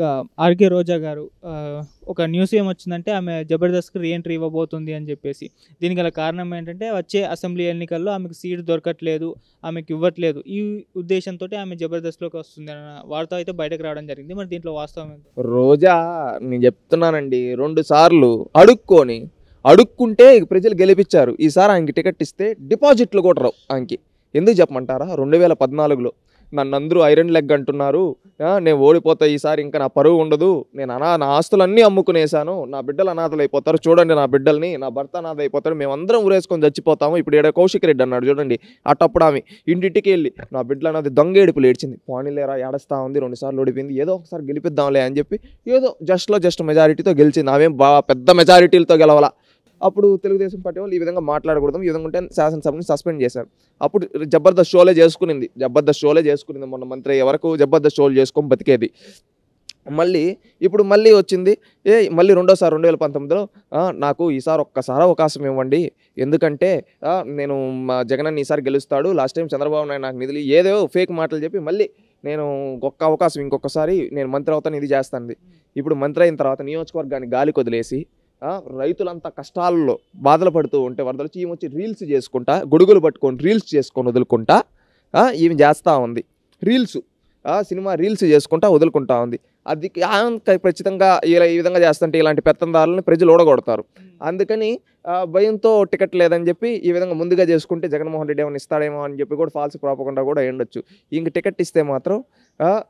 రీసెంట్గా ఆర్కే రోజా గారు ఒక న్యూస్ ఏమొచ్చిందంటే వచ్చిందంటే ఆమె జబర్దస్త్కి రీఎంట్రీ ఇవ్వబోతుంది అని చెప్పేసి దీనికి గల కారణం ఏంటంటే వచ్చే అసెంబ్లీ ఎన్నికల్లో ఆమెకు సీట్ దొరకట్లేదు ఆమెకు ఇవ్వట్లేదు ఈ ఉద్దేశంతో ఆమె జబర్దస్త్లోకి వస్తుంది అన్న వార్త అయితే బయటకు రావడం జరిగింది మరి దీంట్లో వాస్తవం రోజా నేను చెప్తున్నానండి రెండు సార్లు అడుక్కొని అడుక్కుంటే ప్రజలు గెలిపించారు ఈసారి ఆయనకి టికెట్ ఇస్తే డిపాజిట్లు కూడా రావు ఆయనకి ఎందుకు చెప్పమంటారా రెండు వేల పద్నాలుగులో నన్ను అందరూ ఐరన్ లెగ్ అంటున్నారు నేను ఓడిపోతా ఈసారి ఇంకా నా పరువు ఉండదు నేను అనా నా ఆస్తులన్నీ అమ్ముకునేసాను నా బిడ్డలు అనాథలు అయిపోతారు చూడండి నా బిడ్డల్ని నా భర్త అనాథ అయిపోతారు మేమందరం ఊరేసుకొని చచ్చిపోతాము ఇప్పుడు ఏడ కౌశిక్ రెడ్డి అన్నాడు చూడండి అటప్పుడు ఆమె ఇంటింటికి వెళ్ళి నా బిడ్డలు అన్నది దొంగ ఏడుపులు ఏడ్చింది పోనీలేరా ఏడస్తా ఉంది రెండుసార్లు ఓడిపోయింది ఏదో ఒకసారి గెలిపిద్దాంలే అని చెప్పి ఏదో జస్ట్లో జస్ట్ మెజారిటీతో గెలిచింది ఆమె బాగా పెద్ద మెజారిటీలతో గెలవాలా అప్పుడు తెలుగుదేశం పార్టీ వాళ్ళు ఈ విధంగా మాట్లాడకూడదు ఈ విధంగా ఉంటే శాసనసభని సస్పెండ్ చేశారు అప్పుడు జబర్దస్త్ షోలే చేసుకునింది జబర్దస్త్ షోలే చేసుకునింది మొన్న మంత్రి అయ్యే వరకు జబర్దస్త్ షోలు చేసుకొని బతికేది మళ్ళీ ఇప్పుడు మళ్ళీ వచ్చింది ఏ మళ్ళీ రెండోసారి రెండు వేల పంతొమ్మిదిలో నాకు ఈసారి ఒక్కసారి అవకాశం ఇవ్వండి ఎందుకంటే నేను మా జగన్ ఈసారి గెలుస్తాడు లాస్ట్ టైం చంద్రబాబు నాయుడు నాకు నిధులు ఏదో ఫేక్ మాటలు చెప్పి మళ్ళీ నేను ఒక్క అవకాశం ఇంకొకసారి నేను మంత్రి అవుతాను ఇది చేస్తాను ఇప్పుడు మంత్రి అయిన తర్వాత నియోజకవర్గాన్ని గాలికి వదిలేసి రైతులంతా కష్టాల్లో బాధలు పడుతూ ఉంటే వరదలు వచ్చి ఈమె వచ్చి రీల్స్ చేసుకుంటా గొడుగులు పట్టుకొని రీల్స్ చేసుకొని వదులుకుంటా ఈమె చేస్తూ ఉంది రీల్స్ సినిమా రీల్స్ చేసుకుంటా వదులుకుంటా ఉంది అది ఖచ్చితంగా ఇలా ఈ విధంగా చేస్తుంటే ఇలాంటి పెత్తందారులను ప్రజలు ఓడగొడతారు అందుకని భయంతో టికెట్ లేదని చెప్పి ఈ విధంగా ముందుగా చేసుకుంటే జగన్మోహన్ రెడ్డి ఏమైనా ఇస్తాడేమో అని చెప్పి కూడా ఫాల్స్ ప్రాపకుండా కూడా ఉండొచ్చు ఇంక టికెట్ ఇస్తే మాత్రం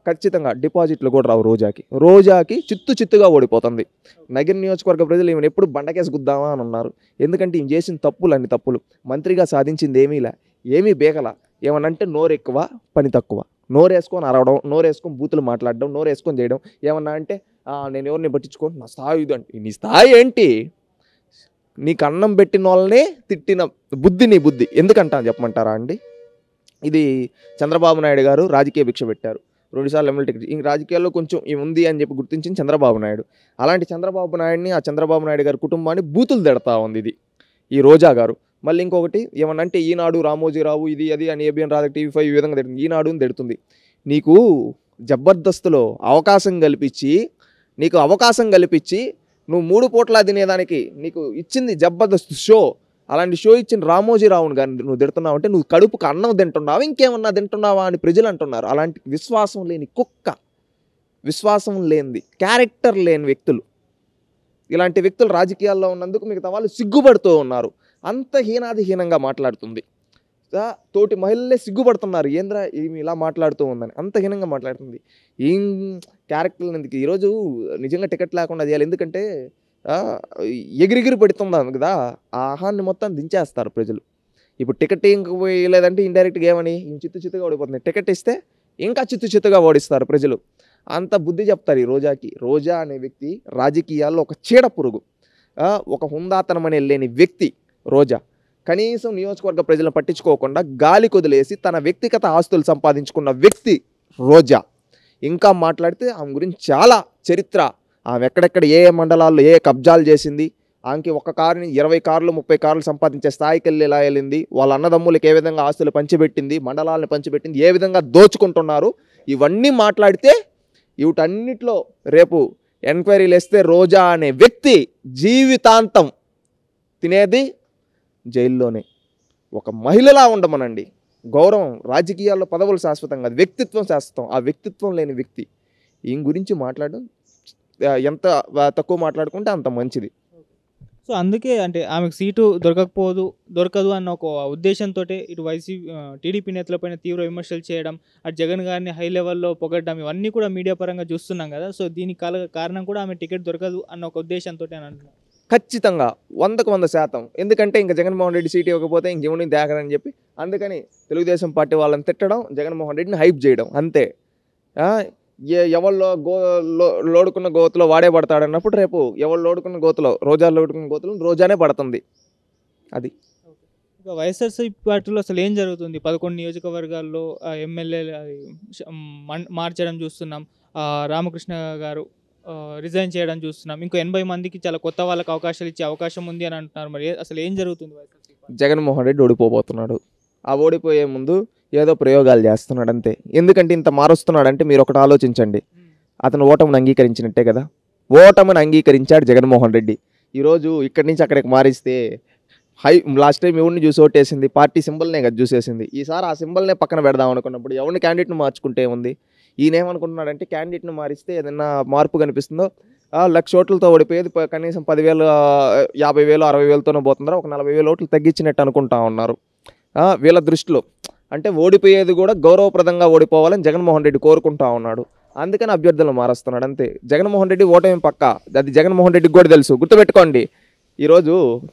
ఖచ్చితంగా డిపాజిట్లు కూడా రావు రోజాకి రోజాకి చిత్తు చిత్తుగా ఓడిపోతుంది నగర నియోజకవర్గ ప్రజలు ఏమైనా ఎప్పుడు బండకేసి గుద్దామా అని ఉన్నారు ఎందుకంటే ఈమె చేసిన తప్పులు అన్ని తప్పులు మంత్రిగా సాధించింది ఏమీలా ఏమీ బేకల ఏమనంటే నోరు ఎక్కువ పని తక్కువ నోరేసుకొని అరవడం నోరేసుకొని బూతులు మాట్లాడడం నోరేసుకొని చేయడం ఏమన్నా అంటే నేను ఎవరిని పట్టించుకోను నా స్థాయి ఇది అంటే నీ స్థాయి ఏంటి నీకు అన్నం పెట్టిన వాళ్ళనే తిట్టిన బుద్ధి నీ బుద్ధి ఎందుకంటా చెప్పమంటారా అండి ఇది చంద్రబాబు నాయుడు గారు రాజకీయ భిక్ష పెట్టారు రెండుసార్లు ఎమ్మెల్యే టికెట్ ఇంక రాజకీయాల్లో కొంచెం ఉంది అని చెప్పి గుర్తించింది చంద్రబాబు నాయుడు అలాంటి చంద్రబాబు నాయుడిని ఆ చంద్రబాబు నాయుడు గారి కుటుంబాన్ని బూతులు తిడతా ఉంది ఇది ఈ రోజా గారు మళ్ళీ ఇంకొకటి అంటే ఈనాడు రామోజీరావు ఇది అది అని ఏబిఎన్ రాధ టీవీ ఫైవ్ ఈ విధంగా తిడుతుంది ఈనాడు తిడుతుంది నీకు జబర్దస్త్లో అవకాశం కల్పించి నీకు అవకాశం కల్పించి నువ్వు మూడు పూట్లా తినేదానికి నీకు ఇచ్చింది జబర్దస్త్ షో అలాంటి షో ఇచ్చిన రామోజీరావుని కానీ నువ్వు తిడుతున్నావు అంటే నువ్వు కడుపుకు అన్నం తింటున్నావు ఇంకేమన్నా తింటున్నావా అని ప్రజలు అంటున్నారు అలాంటి విశ్వాసం లేని కుక్క విశ్వాసం లేనిది క్యారెక్టర్ లేని వ్యక్తులు ఇలాంటి వ్యక్తులు రాజకీయాల్లో ఉన్నందుకు మిగతా వాళ్ళు సిగ్గుపడుతూ ఉన్నారు అంత హీనాదిహీనంగా మాట్లాడుతుంది తోటి మహిళలే సిగ్గుపడుతున్నారు ఏంద్రా ఏమి ఇలా మాట్లాడుతూ ఉందని అంత హీనంగా మాట్లాడుతుంది ఏం క్యారెక్టర్ ఎందుకు ఈరోజు నిజంగా టికెట్ లేకుండా చేయాలి ఎందుకంటే ఎగిరిగిరి పెడుతుందా కదా ఆ ఆహాన్ని మొత్తం దించేస్తారు ప్రజలు ఇప్పుడు టికెట్ లేదంటే ఇండైరెక్ట్గా ఏమని చిత్తు చిత్తుగా ఓడిపోతుంది టికెట్ ఇస్తే ఇంకా చిత్తు చిత్తుగా ఓడిస్తారు ప్రజలు అంత బుద్ధి చెప్తారు ఈ రోజాకి రోజా అనే వ్యక్తి రాజకీయాల్లో ఒక చీడ పురుగు ఒక హుందాతనం అనే లేని వ్యక్తి రోజా కనీసం నియోజకవర్గ ప్రజలను పట్టించుకోకుండా గాలి కొదిలేసి తన వ్యక్తిగత ఆస్తులు సంపాదించుకున్న వ్యక్తి రోజా ఇంకా మాట్లాడితే ఆమె గురించి చాలా చరిత్ర ఆమె ఎక్కడెక్కడ ఏ ఏ మండలాల్లో ఏ కబ్జాలు చేసింది ఆమెకి ఒక కారుని ఇరవై కార్లు ముప్పై కార్లు సంపాదించే స్థాయికి వెళ్ళి ఇలా వెళ్ళింది వాళ్ళ అన్నదమ్ములకు ఏ విధంగా ఆస్తులు పంచిపెట్టింది మండలాలను పంచిపెట్టింది ఏ విధంగా దోచుకుంటున్నారు ఇవన్నీ మాట్లాడితే వీటన్నిటిలో రేపు ఎంక్వైరీలు వేస్తే రోజా అనే వ్యక్తి జీవితాంతం తినేది జైల్లోనే ఒక మహిళలా ఉండమనండి గౌరవం రాజకీయాల్లో పదవులు శాశ్వతం కాదు వ్యక్తిత్వం శాశ్వతం ఆ వ్యక్తిత్వం లేని వ్యక్తి ఈయన గురించి మాట్లాడడం ఎంత తక్కువ మాట్లాడుకుంటే అంత మంచిది సో అందుకే అంటే ఆమెకు సీటు దొరకకపోదు దొరకదు అన్న ఒక ఉద్దేశంతో ఇటు వైసీ టీడీపీ నేతలపైన తీవ్ర విమర్శలు చేయడం అటు జగన్ గారిని హై లెవెల్లో పొగడడం ఇవన్నీ కూడా మీడియా పరంగా చూస్తున్నాం కదా సో దీనికి కారణం కూడా ఆమె టికెట్ దొరకదు అన్న ఒక ఉద్దేశంతో అని అంటున్నాను ఖచ్చితంగా వందకు వంద శాతం ఎందుకంటే ఇంకా జగన్మోహన్ రెడ్డి సీట్ ఇవ్వకపోతే ఇంకేముని దాకరని చెప్పి అందుకని తెలుగుదేశం పార్టీ వాళ్ళని తిట్టడం జగన్మోహన్ రెడ్డిని హైప్ చేయడం అంతే ఎవరిలో గో లోడుకున్న గోతులో వాడే పడతాడన్నప్పుడు రేపు ఎవరు లోడుకున్న గోతులో రోజా లోడుకున్న గోతులు రోజానే పడుతుంది అది ఇక వైఎస్ఆర్సీపీ పార్టీలో అసలు ఏం జరుగుతుంది పదకొండు నియోజకవర్గాల్లో ఎమ్మెల్యే మార్చడం చూస్తున్నాం రామకృష్ణ గారు రిజైన్ చేయడం చూస్తున్నాం ఇంకో ఎనభై మందికి చాలా కొత్త వాళ్ళకి అవకాశాలు ఇచ్చే అవకాశం ఉంది అని అంటున్నారు మరి అసలు ఏం జరుగుతుంది జగన్మోహన్ రెడ్డి ఓడిపోబోతున్నాడు ఆ ఓడిపోయే ముందు ఏదో ప్రయోగాలు చేస్తున్నాడు అంతే ఎందుకంటే ఇంత మారుస్తున్నాడంటే మీరు ఒకటి ఆలోచించండి అతను ఓటమిని అంగీకరించినట్టే కదా ఓటమిని అంగీకరించాడు జగన్మోహన్ రెడ్డి ఈరోజు ఇక్కడి నుంచి అక్కడికి మారిస్తే హై లాస్ట్ టైం ఎవరిని చూసి ఓటేసింది పార్టీ సింబల్నే కదా చూసేసింది ఈసారి ఆ సింబల్నే పక్కన పెడదాం అనుకున్నప్పుడు ఎవరిని క్యాండిడేట్ని మార్చుకుంటే ఉంది ఈయన ఏమనుకుంటున్నాడంటే క్యాండిడేట్ను మారిస్తే ఏదైనా మార్పు కనిపిస్తుందో లక్ష ఓట్లతో ఓడిపోయేది కనీసం పదివేలు యాభై వేలు అరవై వేలతోనే పోతుందా ఒక నలభై వేలు ఓట్లు తగ్గించినట్టు అనుకుంటా ఉన్నారు వీళ్ళ దృష్టిలో అంటే ఓడిపోయేది కూడా గౌరవప్రదంగా ఓడిపోవాలని జగన్మోహన్ రెడ్డి కోరుకుంటా ఉన్నాడు అందుకని అభ్యర్థులను మారుస్తున్నాడు అంతే జగన్మోహన్ రెడ్డి ఓటమి పక్క అది జగన్మోహన్ రెడ్డికి కూడా తెలుసు గుర్తుపెట్టుకోండి ఈరోజు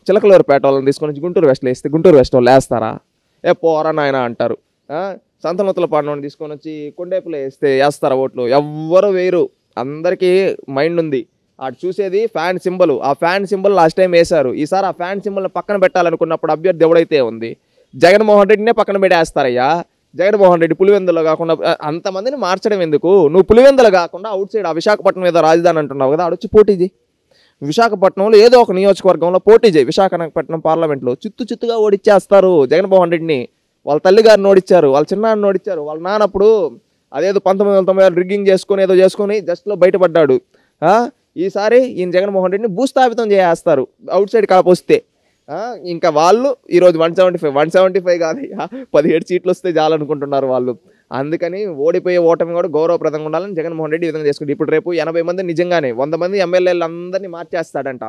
చిలకలూరుపేట వాళ్ళని తీసుకొని గుంటూరు వెస్ట్లో వేస్తే గుంటూరు వెస్ట్ వాళ్ళు వేస్తారా ఏ పోరా నాయన అంటారు సంతనొత్తల పాండవుని తీసుకొని వచ్చి కొండేపులు వేస్తే వేస్తారు ఓట్లు ఎవ్వరు వేరు అందరికీ మైండ్ ఉంది అటు చూసేది ఫ్యాన్ సింబల్ ఆ ఫ్యాన్ సింబల్ లాస్ట్ టైం వేశారు ఈసారి ఆ ఫ్యాన్ సింబల్ని పక్కన పెట్టాలనుకున్నప్పుడు అభ్యర్థి ఎవడైతే ఉంది జగన్మోహన్ రెడ్డినే పక్కన పెట్టేస్తారయ్యా జగన్మోహన్ రెడ్డి పులివెందులో కాకుండా అంతమందిని మార్చడం ఎందుకు నువ్వు పులివెందులు కాకుండా అవుట్ సైడ్ ఆ విశాఖపట్నం ఏదో రాజధాని అంటున్నావు కదా ఆడొచ్చి పోటీ చేయి విశాఖపట్నంలో ఏదో ఒక నియోజకవర్గంలో పోటీ చేయి విశాఖపట్నం పార్లమెంట్లో చిత్తు చిత్తుగా ఓడిచ్చేస్తారు జగన్మోహన్ రెడ్డిని వాళ్ళ తల్లిగారిని ఓడిచ్చారు వాళ్ళ చిన్నాన్న ఓడిచ్చారు వాళ్ళ నాన్నప్పుడు అదేదో పంతొమ్మిది వందల తొంభై రిగ్గింగ్ చేసుకొని ఏదో చేసుకొని జస్ట్లో బయటపడ్డాడు ఈసారి ఈయన జగన్మోహన్ రెడ్డిని భూస్థాపితం చేస్తారు అవుట్ సైడ్ కాపొస్తే ఇంకా వాళ్ళు ఈరోజు one seventy five one seventy five కాదు పదిహేడు సీట్లు వస్తే చాలనుకుంటున్నారు వాళ్ళు అందుకని ఓడిపోయే ఓటమి కూడా గౌరవప్రదంగా ఉండాలని జగన్మోహన్ రెడ్డి ఈ విధంగా చేసుకుంటే ఇప్పుడు రేపు ఎనభై మంది నిజంగానే వంద మంది ఎమ్మెల్యేలు అందరినీ మార్చేస్తాడంట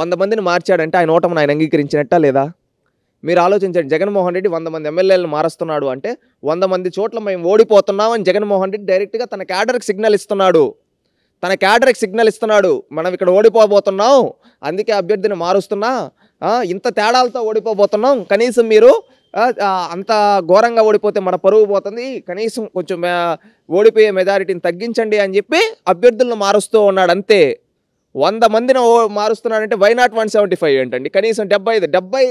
వంద మందిని మార్చాడంటే ఆయన ఓటమిని ఆయన అంగీకరించినట్టా లేదా మీరు ఆలోచించండి జగన్మోహన్ రెడ్డి వంద మంది ఎమ్మెల్యేలను మారుస్తున్నాడు అంటే వంద మంది చోట్ల మేము ఓడిపోతున్నామని జగన్మోహన్ రెడ్డి డైరెక్ట్గా తన క్యాడర్కి సిగ్నల్ ఇస్తున్నాడు తన క్యాడర్కి సిగ్నల్ ఇస్తున్నాడు మనం ఇక్కడ ఓడిపోబోతున్నాం అందుకే అభ్యర్థిని మారుస్తున్నా ఇంత తేడాలతో ఓడిపోబోతున్నాం కనీసం మీరు అంత ఘోరంగా ఓడిపోతే మన పరువు పోతుంది కనీసం కొంచెం ఓడిపోయే మెజారిటీని తగ్గించండి అని చెప్పి అభ్యర్థులను మారుస్తూ ఉన్నాడు అంతే వంద మందిని మారుస్తున్నాడంటే why not one seventy five ఏంటండి కనీసం డెబ్బై ఐదు డెబ్బై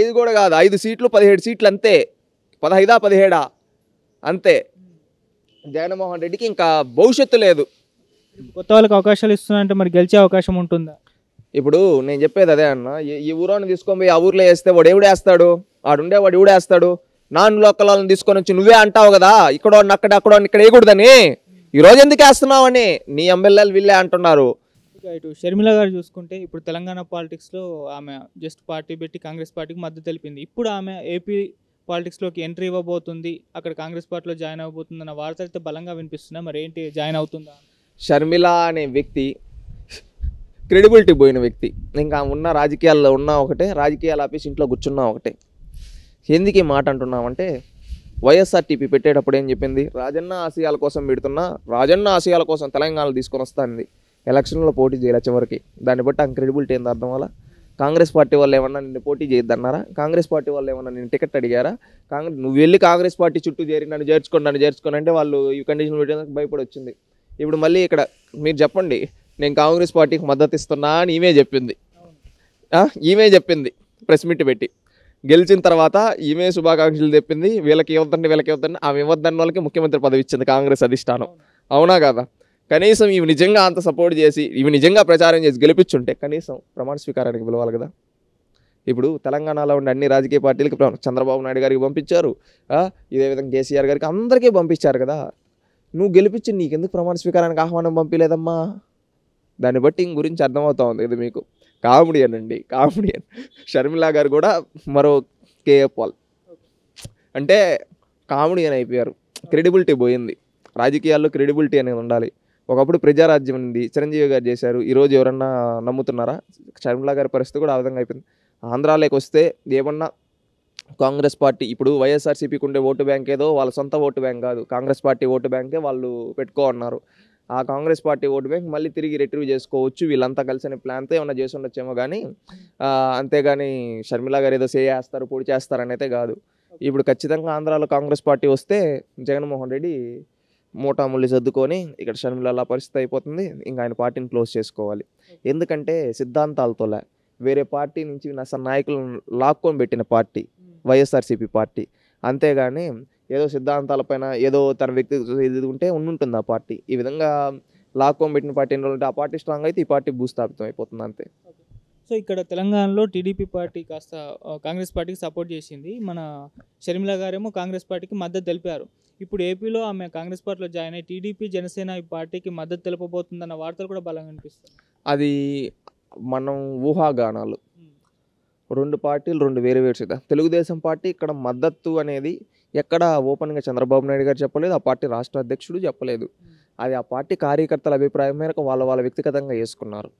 ఐదు కూడా కాదు ఐదు సీట్లు పదిహేడు సీట్లు అంతే పదహైదా పదిహేడా అంతే జగన్మోహన్ రెడ్డికి ఇంకా భవిష్యత్తు లేదు కొత్త వాళ్ళకి అవకాశాలు ఇస్తున్నారంటే మరి గెలిచే అవకాశం ఉంటుందా ఇప్పుడు నేను చెప్పేది అదే అన్న ఈ ఊరోని తీసుకొని పోయి ఆ ఊర్లో వేస్తే వాడు వేస్తాడు ఆడుండే వాడు ఎవడేస్తాడు నాన్ లోకల్ వాళ్ళని తీసుకొని వచ్చి నువ్వే అంటావు కదా ఇక్కడ అక్కడ అక్కడ ఇక్కడ వేయకూడదని ఈరోజు ఎందుకు వేస్తున్నావు అని నీ ఎమ్మెల్యేలు వీళ్ళే అంటున్నారు ఇటు షర్మిల గారు చూసుకుంటే ఇప్పుడు తెలంగాణ పాలిటిక్స్లో ఆమె జస్ట్ పార్టీ పెట్టి కాంగ్రెస్ పార్టీకి మద్దతు తెలిపింది ఇప్పుడు ఆమె ఏపీ పాలిటిక్స్లోకి ఎంట్రీ ఇవ్వబోతుంది అక్కడ కాంగ్రెస్ పార్టీలో జాయిన్ అవ్వబోతుంది అన్న వార్త అయితే బలంగా వినిపిస్తున్నా మరి ఏంటి జాయిన్ అవుతుందా షర్మిల అనే వ్యక్తి క్రెడిబిలిటీ పోయిన వ్యక్తి ఇంకా ఉన్న రాజకీయాల్లో ఉన్న ఒకటే రాజకీయాలు ఆపేసి ఇంట్లో కూర్చున్నా ఒకటే ఎందుకు ఈ మాట అంటున్నామంటే వైఎస్ఆర్టీపీ పెట్టేటప్పుడు ఏం చెప్పింది రాజన్న ఆశయాల కోసం పెడుతున్నా రాజన్న ఆశయాల కోసం తెలంగాణలో తీసుకొని వస్తుంది ఎలక్షన్లో పోటీ చేయాలి చివరికి దాన్ని బట్టి ఆ క్రెడిబిలిటీ ఏంది అర్థం వల్ల కాంగ్రెస్ పార్టీ వాళ్ళు ఏమన్నా నిన్ను పోటీ చేయొద్దన్నారా కాంగ్రెస్ పార్టీ వాళ్ళు ఏమన్నా నేను టికెట్ అడిగారా కాంగ్రెస్ నువ్వు వెళ్ళి కాంగ్రెస్ పార్టీ చుట్టూ చేరి నన్ను చేర్చుకోండి నన్ను చేర్చుకోండి అంటే వాళ్ళు ఈ కండిషన్ పెట్టేందుకు భయపడి వచ్చింది ఇప్పుడు మళ్ళీ ఇక్కడ మీరు చెప్పండి నేను కాంగ్రెస్ పార్టీకి మద్దతు ఇస్తున్నా అని ఈమె చెప్పింది ఈమె చెప్పింది ప్రెస్ మీట్ పెట్టి గెలిచిన తర్వాత ఈమె శుభాకాంక్షలు చెప్పింది వీళ్ళకి ఇవ్వద్దండి వీళ్ళకి ఇవ్వద్దండి ఆమె ఇవ్వద్దని వాళ్ళకి ముఖ్యమంత్రి పదవి ఇచ్చింది కాంగ్రెస్ అధిష్టానం అవునా కదా కనీసం ఇవి నిజంగా అంత సపోర్ట్ చేసి ఇవి నిజంగా ప్రచారం చేసి గెలిపించుంటే కనీసం ప్రమాణ స్వీకారానికి పిలవాలి కదా ఇప్పుడు తెలంగాణలో ఉండే అన్ని రాజకీయ పార్టీలకి చంద్రబాబు నాయుడు గారికి పంపించారు ఇదే విధంగా కేసీఆర్ గారికి అందరికీ పంపించారు కదా నువ్వు గెలిపించి నీకెందుకు ప్రమాణ స్వీకారానికి ఆహ్వానం పంపించలేదమ్మా దాన్ని బట్టి గురించి అర్థమవుతా ఉంది ఇది మీకు కామెడియన్ అండి కామెడియన్ షర్మిల గారు కూడా మరో కేఎఫ్ పాల్ అంటే కామెడియన్ అయిపోయారు క్రెడిబిలిటీ పోయింది రాజకీయాల్లో క్రెడిబిలిటీ అనేది ఉండాలి ఒకప్పుడు ప్రజారాజ్యం ఉంది చిరంజీవి గారు చేశారు ఈరోజు ఎవరన్నా నమ్ముతున్నారా షర్మిలా గారి పరిస్థితి కూడా ఆ విధంగా అయిపోయింది ఆంధ్రాలోకి వస్తే ఏమన్నా కాంగ్రెస్ పార్టీ ఇప్పుడు వైఎస్ఆర్సీపీకి ఉండే ఓటు బ్యాంక్ ఏదో వాళ్ళ సొంత ఓటు బ్యాంక్ కాదు కాంగ్రెస్ పార్టీ ఓటు బ్యాంకే వాళ్ళు పెట్టుకో అన్నారు ఆ కాంగ్రెస్ పార్టీ ఓటు బ్యాంక్ మళ్ళీ తిరిగి రిట్రీవ్ చేసుకోవచ్చు వీళ్ళంతా కలిసిన ప్లాన్తో ఏమైనా చేసి ఉండొచ్చేమో కానీ అంతేగాని షర్మిల గారు ఏదో చేస్తారు పొడి చేస్తారని అయితే కాదు ఇప్పుడు ఖచ్చితంగా ఆంధ్రాలో కాంగ్రెస్ పార్టీ వస్తే జగన్మోహన్ రెడ్డి మూటాముళ్ళు సర్దుకొని ఇక్కడ షర్మిల పరిస్థితి అయిపోతుంది ఇంకా ఆయన పార్టీని క్లోజ్ చేసుకోవాలి ఎందుకంటే సిద్ధాంతాలతోలే వేరే పార్టీ నుంచి నా నాయకులను లాక్కొని పెట్టిన పార్టీ వైఎస్ఆర్సీపీ పార్టీ అంతేగాని ఏదో సిద్ధాంతాలపైన ఏదో తన వ్యక్తి ఇది ఉంటే ఉండుంటుంది ఆ పార్టీ ఈ విధంగా లాక్కొని పెట్టిన పార్టీ ఎన్ని ఆ పార్టీ స్ట్రాంగ్ అయితే ఈ పార్టీ భూస్థాపితం అయిపోతుంది అంతే సో ఇక్కడ తెలంగాణలో టీడీపీ పార్టీ కాస్త కాంగ్రెస్ పార్టీకి సపోర్ట్ చేసింది మన షర్మిల గారేమో కాంగ్రెస్ పార్టీకి మద్దతు తెలిపారు ఇప్పుడు ఏపీలో ఆమె కాంగ్రెస్ పార్టీలో జాయిన్ అయ్యి టీడీపీ జనసేన ఈ పార్టీకి మద్దతు తెలుపబోతుందన్న వార్తలు కూడా బలంగా అనిపిస్తుంది అది మనం ఊహాగానాలు రెండు పార్టీలు రెండు వేరు వేరు సిద్ధ తెలుగుదేశం పార్టీ ఇక్కడ మద్దతు అనేది ఎక్కడ ఓపెన్గా చంద్రబాబు నాయుడు గారు చెప్పలేదు ఆ పార్టీ రాష్ట్ర అధ్యక్షుడు చెప్పలేదు అది ఆ పార్టీ కార్యకర్తల అభిప్రాయం మేరకు వాళ్ళ వాళ్ళ వ్యక్తిగతంగా వేసుకున్నారు